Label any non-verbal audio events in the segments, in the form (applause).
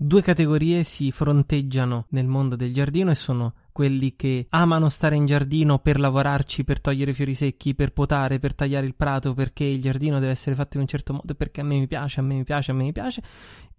Due categorie si fronteggiano nel mondo del giardino e sono quelli che amano stare in giardino per lavorarci, per togliere fiori secchi, per potare, per tagliare il prato, perché il giardino deve essere fatto in un certo modo, perché a me mi piace, a me mi piace, a me mi piace,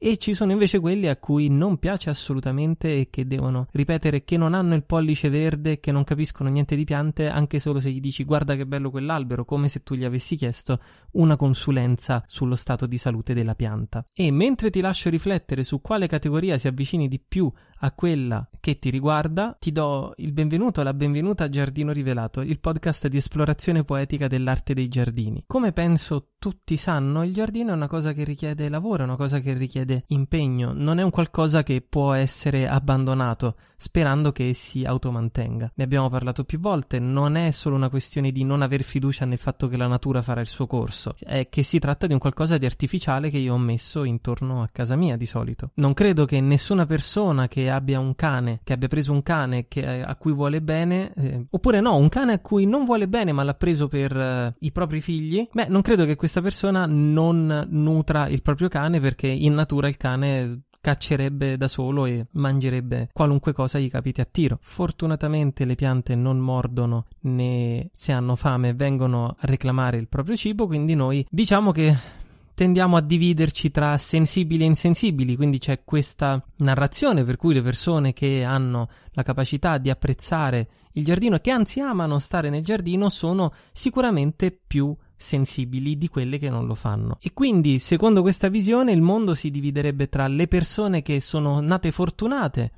e ci sono invece quelli a cui non piace assolutamente e che devono ripetere che non hanno il pollice verde, che non capiscono niente di piante, anche solo se gli dici guarda che bello quell'albero, come se tu gli avessi chiesto una consulenza sullo stato di salute della pianta. E mentre ti lascio riflettere su quale categoria si avvicini di più a quella che ti riguarda, ti do il benvenuto, la benvenuta a Giardino Rivelato, il podcast di esplorazione poetica dell'arte dei giardini. Come penso tutti sanno, il giardino è una cosa che richiede lavoro, è una cosa che richiede richiede impegno, non è un qualcosa che può essere abbandonato sperando che si automantenga. Ne abbiamo parlato più volte, non è solo una questione di non aver fiducia nel fatto che la natura farà il suo corso, è che si tratta di un qualcosa di artificiale che io ho messo intorno a casa mia di solito. Non credo che nessuna persona che abbia un cane, che abbia preso un cane che, eh, a cui vuole bene, eh, oppure no, un cane a cui non vuole bene ma l'ha preso per eh, i propri figli, beh, non credo che questa persona non nutra il proprio cane perché in natura natura il cane caccerebbe da solo e mangerebbe qualunque cosa gli capiti a tiro. Fortunatamente le piante non mordono né se hanno fame vengono a reclamare il proprio cibo, quindi noi diciamo che tendiamo a dividerci tra sensibili e insensibili, quindi c'è questa narrazione per cui le persone che hanno la capacità di apprezzare il giardino e che anzi amano stare nel giardino sono sicuramente più sensibili di quelle che non lo fanno. E quindi, secondo questa visione, il mondo si dividerebbe tra le persone che sono nate fortunate,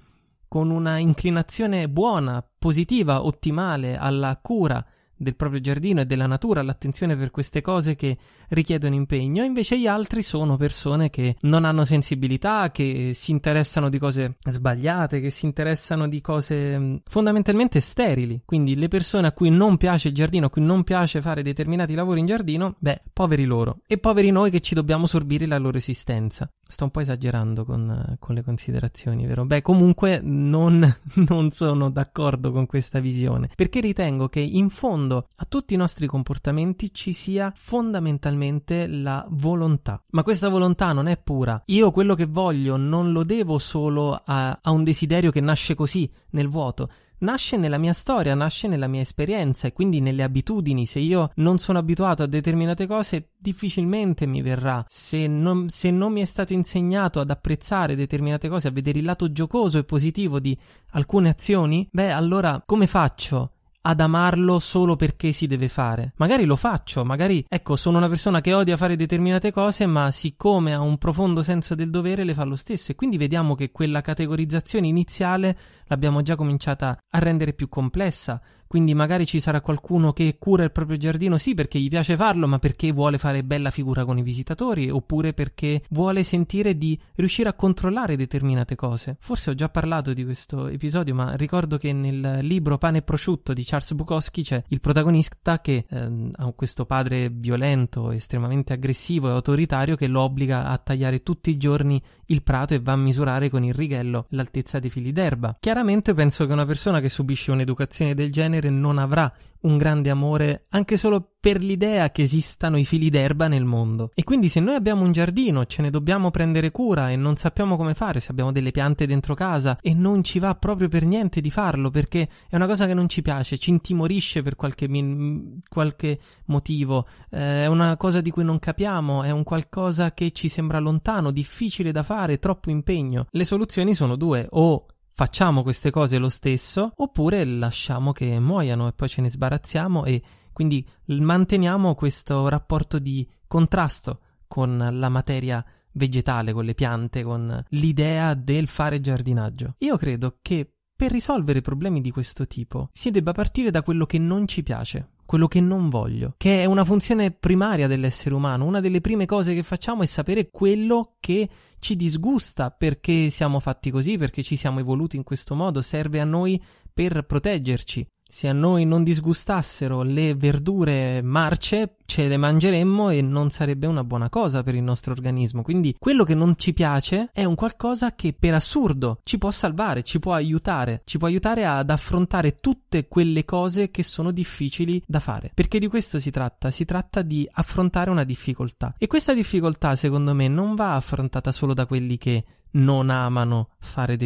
con una inclinazione buona, positiva, ottimale alla cura del proprio giardino e della natura l'attenzione per queste cose che richiedono impegno, invece gli altri sono persone che non hanno sensibilità, che si interessano di cose sbagliate, che si interessano di cose mm, fondamentalmente sterili. Quindi le persone a cui non piace il giardino, a cui non piace fare determinati lavori in giardino, beh, poveri loro e poveri noi che ci dobbiamo sorbire la loro esistenza. Sto un po' esagerando con, con le considerazioni, vero? Beh, comunque non, (laughs) non, sono d'accordo con questa visione, perché ritengo che in fondo a tutti i nostri comportamenti ci sia fondamentalmente la volontà. Ma questa volontà non è pura. Io quello che voglio non lo devo solo a, a un desiderio che nasce così, nel vuoto nasce nella mia storia, nasce nella mia esperienza e quindi nelle abitudini. Se io non sono abituato a determinate cose, difficilmente mi verrà. Se non, se non mi è stato insegnato ad apprezzare determinate cose, a vedere il lato giocoso e positivo di alcune azioni, beh, allora come faccio? ad amarlo solo perché si deve fare. Magari lo faccio, magari ecco, sono una persona che odia fare determinate cose, ma siccome ha un profondo senso del dovere le fa lo stesso e quindi vediamo che quella categorizzazione iniziale l'abbiamo già cominciata a rendere più complessa, quindi magari ci sarà qualcuno che cura il proprio giardino, sì perché gli piace farlo, ma perché vuole fare bella figura con i visitatori, oppure perché vuole sentire di riuscire a controllare determinate cose. Forse ho già parlato di questo episodio, ma ricordo che nel libro Pane e prosciutto di Charles Bukowski c'è il protagonista che eh, ha questo padre violento, estremamente aggressivo e autoritario che lo obbliga a tagliare tutti i giorni il prato e va a misurare con il righello l'altezza dei fili d'erba. Chiaramente penso che una persona che subisce un'educazione del genere genere non avrà un grande amore anche solo per l'idea che esistano i fili d'erba nel mondo. E quindi se noi abbiamo un giardino, ce ne dobbiamo prendere cura e non sappiamo come fare, se abbiamo delle piante dentro casa e non ci va proprio per niente di farlo perché è una cosa che non ci piace, ci intimorisce per qualche, min- qualche motivo, eh, è una cosa di cui non capiamo, è un qualcosa che ci sembra lontano, difficile da fare, troppo impegno. Le soluzioni sono due, o facciamo queste cose lo stesso oppure lasciamo che muoiano e poi ce ne sbarazziamo e quindi manteniamo questo rapporto di contrasto con la materia vegetale, con le piante, con l'idea del fare giardinaggio. Io credo che per risolvere problemi di questo tipo si debba partire da quello che non ci piace, quello che non voglio, che è una funzione primaria dell'essere umano. Una delle prime cose che facciamo è sapere quello che ci disgusta, perché siamo fatti così, perché ci siamo evoluti in questo modo, serve a noi per proteggerci se a noi non disgustassero le verdure marce, ce le mangeremmo e non sarebbe una buona cosa per il nostro organismo. Quindi quello che non ci piace è un qualcosa che per assurdo ci può salvare, ci può aiutare, ci può aiutare ad affrontare tutte quelle cose che sono difficili da fare. Perché di questo si tratta, si tratta di affrontare una difficoltà. E questa difficoltà, secondo me, non va affrontata solo da quelli che non amano fare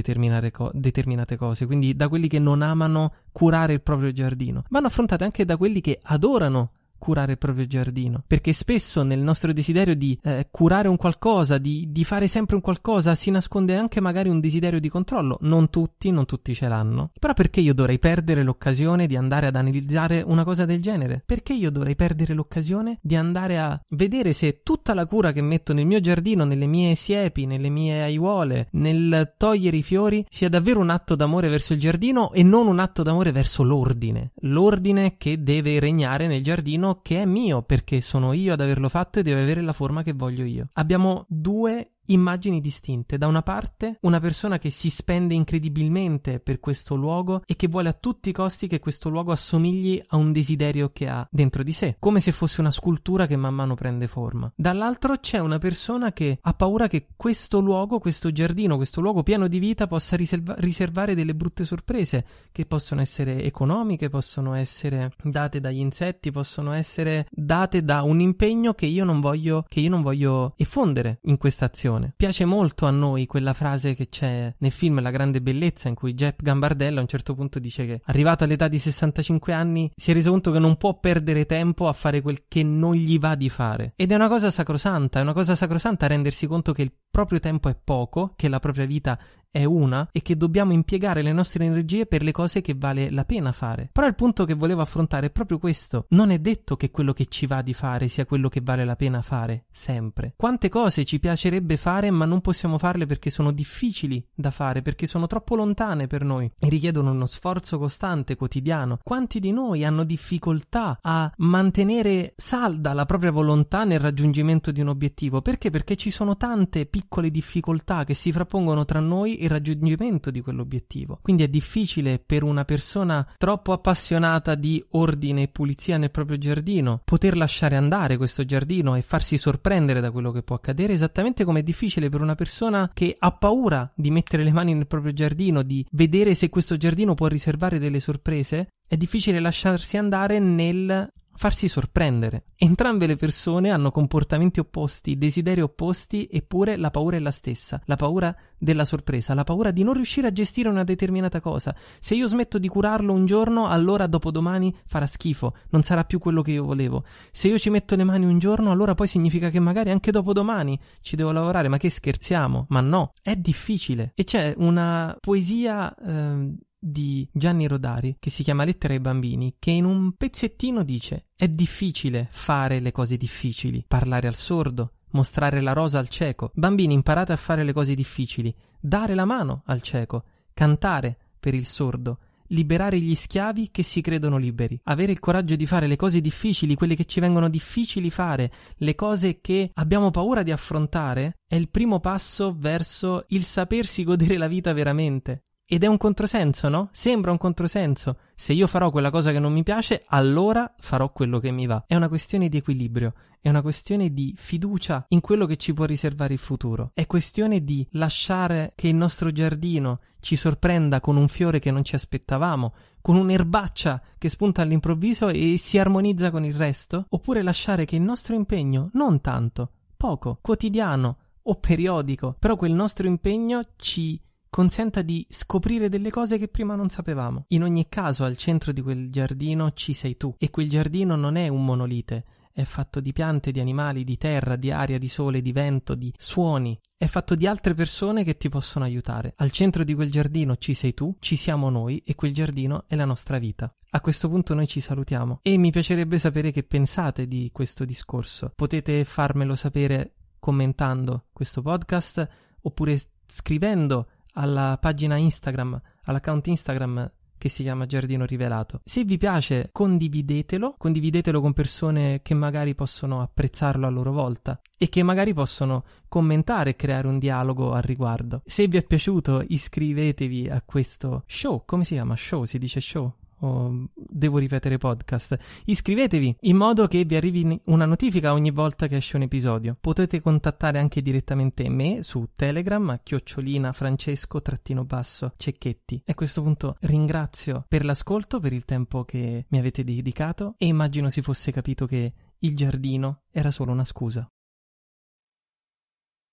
co- determinate cose, quindi da quelli che non amano curare il proprio giardino. Vanno affrontate anche da quelli che adorano curare il proprio giardino. Perché spesso nel nostro desiderio di eh, curare un qualcosa, di, di, fare sempre un qualcosa, si nasconde anche magari un desiderio di controllo. Non tutti, non tutti ce l'hanno. Però perché io dovrei perdere l'occasione di andare ad analizzare una cosa del genere? Perché io dovrei perdere l'occasione di andare a vedere se tutta la cura che metto nel mio giardino, nelle mie siepi, nelle mie aiuole, nel togliere i fiori, sia davvero un atto d'amore verso il giardino e non un atto d'amore verso l'ordine. L'ordine che deve regnare nel giardino che è mio perché sono io ad averlo fatto e deve avere la forma che voglio io. Abbiamo due immagini distinte. Da una parte una persona che si spende incredibilmente per questo luogo e che vuole a tutti i costi che questo luogo assomigli a un desiderio che ha dentro di sé, come se fosse una scultura che man mano prende forma. Dall'altro c'è una persona che ha paura che questo luogo, questo giardino, questo luogo pieno di vita possa riserva- riservare delle brutte sorprese che possono essere economiche, possono essere date dagli insetti, possono essere date da un impegno che io non voglio, che io non voglio effondere in questa azione situazione. Piace molto a noi quella frase che c'è nel film La grande bellezza in cui Jeff Gambardella a un certo punto dice che arrivato all'età di 65 anni si è reso conto che non può perdere tempo a fare quel che non gli va di fare. Ed è una cosa sacrosanta, è una cosa sacrosanta rendersi conto che il proprio tempo è poco, che la propria vita è una e che dobbiamo impiegare le nostre energie per le cose che vale la pena fare. Però il punto che volevo affrontare è proprio questo. Non è detto che quello che ci va di fare sia quello che vale la pena fare, sempre. Quante cose ci piacerebbe fare ma non possiamo farle perché sono difficili da fare, perché sono troppo lontane per noi e richiedono uno sforzo costante, quotidiano. Quanti di noi hanno difficoltà a mantenere salda la propria volontà nel raggiungimento di un obiettivo? Perché? Perché ci sono tante piccole difficoltà che si frappongono tra noi e il raggiungimento di quell'obiettivo. Quindi è difficile per una persona troppo appassionata di ordine e pulizia nel proprio giardino poter lasciare andare questo giardino e farsi sorprendere da quello che può accadere, esattamente come è difficile per una persona che ha paura di mettere le mani nel proprio giardino, di vedere se questo giardino può riservare delle sorprese, è difficile lasciarsi andare nel farsi sorprendere. Entrambe le persone hanno comportamenti opposti, desideri opposti, eppure la paura è la stessa, la paura della sorpresa, la paura di non riuscire a gestire una determinata cosa. Se io smetto di curarlo un giorno, allora dopodomani farà schifo, non sarà più quello che io volevo. Se io ci metto le mani un giorno, allora poi significa che magari anche dopodomani ci devo lavorare, ma che scherziamo? Ma no, è difficile. E c'è una poesia eh, di Gianni Rodari che si chiama Lettere ai bambini, che in un pezzettino dice è difficile fare le cose difficili, parlare al sordo, mostrare la rosa al cieco. Bambini, imparate a fare le cose difficili, dare la mano al cieco, cantare per il sordo, liberare gli schiavi che si credono liberi, avere il coraggio di fare le cose difficili, quelle che ci vengono difficili fare, le cose che abbiamo paura di affrontare, è il primo passo verso il sapersi godere la vita veramente. Ed è un controsenso, no? Sembra un controsenso. Se io farò quella cosa che non mi piace, allora farò quello che mi va. È una questione di equilibrio, è una questione di fiducia in quello che ci può riservare il futuro. È questione di lasciare che il nostro giardino ci sorprenda con un fiore che non ci aspettavamo, con un'erbaccia che spunta all'improvviso e si armonizza con il resto, oppure lasciare che il nostro impegno, non tanto, poco, quotidiano, o periodico, però quel nostro impegno ci consenta di scoprire delle cose che prima non sapevamo. In ogni caso, al centro di quel giardino ci sei tu e quel giardino non è un monolite, è fatto di piante, di animali, di terra, di aria, di sole, di vento, di suoni. È fatto di altre persone che ti possono aiutare. Al centro di quel giardino ci sei tu, ci siamo noi e quel giardino è la nostra vita. A questo punto noi ci salutiamo e mi piacerebbe sapere che pensate di questo discorso. Potete farmelo sapere commentando questo podcast oppure scrivendo alla pagina Instagram, all'account Instagram che si chiama Giardino Rivelato. Se vi piace, condividetelo, condividetelo con persone che magari possono apprezzarlo a loro volta e che magari possono commentare e creare un dialogo al riguardo. Se vi è piaciuto, iscrivetevi a questo show. Come si chiama? Show? Si dice show? Ehm, devo ripetere podcast. Iscrivetevi in modo che vi arrivi una notifica ogni volta che esce un episodio. Potete contattare anche direttamente me su Telegram, chiocciolina francesco-basso cecchetti. a questo punto ringrazio per l'ascolto, per il tempo che mi avete dedicato e immagino si fosse capito che il giardino era solo una scusa.